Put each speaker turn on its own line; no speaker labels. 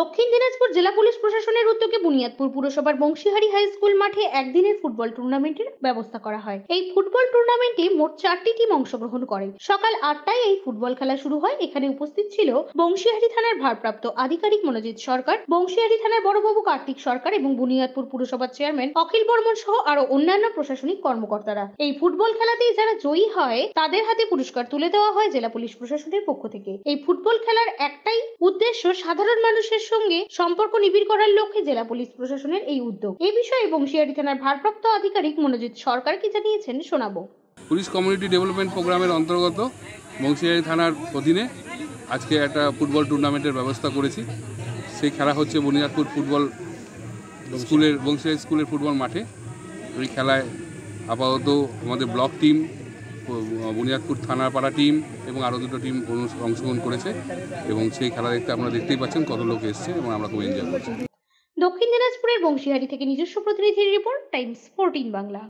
দক্ষিণ দিনাজপুর জেলা পুলিশ প্রশাসনের উদ্যোগে বুনিয়াদপুর পুরসভার বংশীহারি হাই স্কুল মাঠে একদিনের ফুটবল টুর্নামেন্টের ব্যবস্থা করা হয় এই ফুটবল টুর্নামেন্টে মোট চারটি টিম অংশগ্রহণ করে সকাল আটটায় এই ফুটবল খেলা শুরু হয় এখানে উপস্থিত ছিল বংশীহারি থানার ভারপ্রাপ্ত আধিকারিক মনোজিৎ সরকার বংশীহারি থানার বড়বাবু কার্তিক সরকার এবং বুনিয়াদপুর পুরসভার চেয়ারম্যান অখিল বর্মন সহ আরো অন্যান্য প্রশাসনিক কর্মকর্তারা এই ফুটবল খেলাতেই যারা জয়ী হয় তাদের হাতে পুরস্কার তুলে দেওয়া হয় জেলা পুলিশ প্রশাসনের পক্ষ থেকে এই ফুটবল খেলার একটাই উদ্দেশ্য সাধারণ মানুষের পুলিশের সঙ্গে সম্পর্ক নিবিড় করার লক্ষ্যে জেলা পুলিশ প্রশাসনের এই উদ্যোগ এই বিষয়ে বংশিয়ারি থানার ভারপ্রাপ্ত আধিকারিক মনোজিৎ সরকার কি জানিয়েছেন শোনাব
পুলিশ কমিউনিটি ডেভেলপমেন্ট প্রোগ্রামের অন্তর্গত বংশিয়ারি থানার অধীনে আজকে একটা ফুটবল টুর্নামেন্টের ব্যবস্থা করেছি সেই খেলা হচ্ছে বনিয়াদপুর ফুটবল স্কুলের বংশিয়ারি স্কুলের ফুটবল মাঠে ওই খেলায় আপাতত আমাদের ব্লক টিম বনিয়াদপুর থানা পাড়া টিম এবং আরও দুটো টিম অংশগ্রহণ করেছে এবং সেই খেলা দেখতে আপনারা দেখতেই পাচ্ছেন কত লোক এসছে এবং আমরা খুব এনজয় করছি
দক্ষিণ দিনাজপুরের বংশীহারি থেকে নিজস্ব প্রতিনিধির রিপোর্ট টাইমস ফোরটিন বাংলা